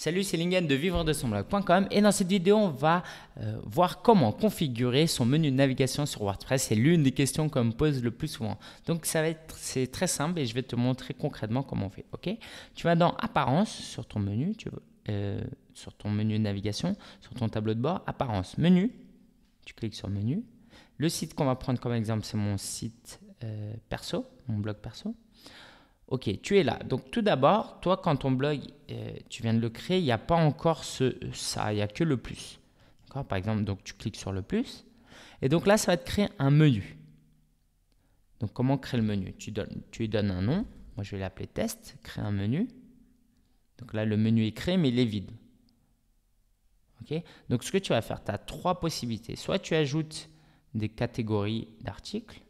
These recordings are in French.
Salut, c'est Lingen de vivre de son blog.com et dans cette vidéo, on va euh, voir comment configurer son menu de navigation sur WordPress. C'est l'une des questions qu'on me pose le plus souvent. Donc, ça va être c'est très simple et je vais te montrer concrètement comment on fait. Ok Tu vas dans Apparence sur ton menu, tu, euh, sur ton menu de navigation, sur ton tableau de bord, Apparence, Menu. Tu cliques sur Menu. Le site qu'on va prendre comme exemple, c'est mon site euh, perso, mon blog perso. Ok, tu es là. Donc tout d'abord, toi, quand ton blog, euh, tu viens de le créer, il n'y a pas encore ce, ça, il n'y a que le plus. Par exemple, donc tu cliques sur le plus. Et donc là, ça va te créer un menu. Donc comment créer le menu tu, donnes, tu lui donnes un nom. Moi, je vais l'appeler test, créer un menu. Donc là, le menu est créé, mais il est vide. Ok donc ce que tu vas faire, tu as trois possibilités. Soit tu ajoutes des catégories d'articles,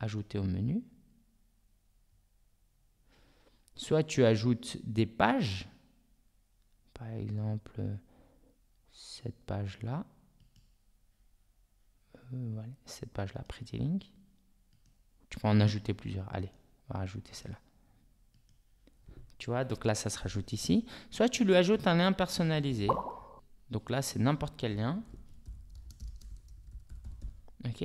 ajouter au menu. Soit tu ajoutes des pages, par exemple cette page-là, euh, cette page-là, Pretty Link. Tu peux en ajouter plusieurs. Allez, on va rajouter celle-là. Tu vois, donc là, ça se rajoute ici. Soit tu lui ajoutes un lien personnalisé. Donc là, c'est n'importe quel lien. OK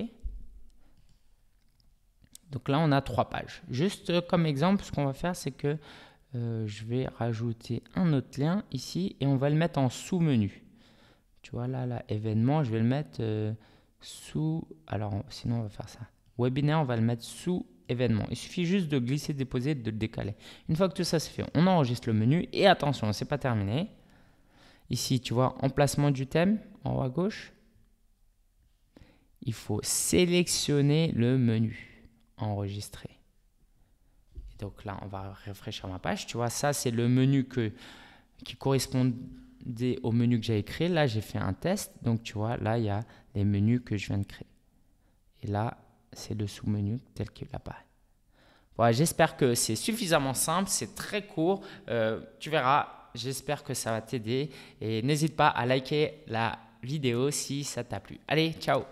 donc là, on a trois pages. Juste euh, comme exemple, ce qu'on va faire, c'est que euh, je vais rajouter un autre lien ici et on va le mettre en sous-menu. Tu vois, là, là, événement, je vais le mettre euh, sous... Alors, sinon, on va faire ça. Webinaire, on va le mettre sous événement. Il suffit juste de glisser, déposer, de le décaler. Une fois que tout ça se fait, on enregistre le menu et attention, c'est pas terminé. Ici, tu vois, emplacement du thème en haut à gauche. Il faut sélectionner le menu enregistré Et donc là, on va rafraîchir ma page. Tu vois, ça, c'est le menu que, qui correspondait au menu que j'avais créé. Là, j'ai fait un test. Donc, tu vois, là, il y a les menus que je viens de créer. Et là, c'est le sous-menu tel qu'il apparaît. Voilà, j'espère que c'est suffisamment simple, c'est très court. Euh, tu verras, j'espère que ça va t'aider. Et n'hésite pas à liker la vidéo si ça t'a plu. Allez, ciao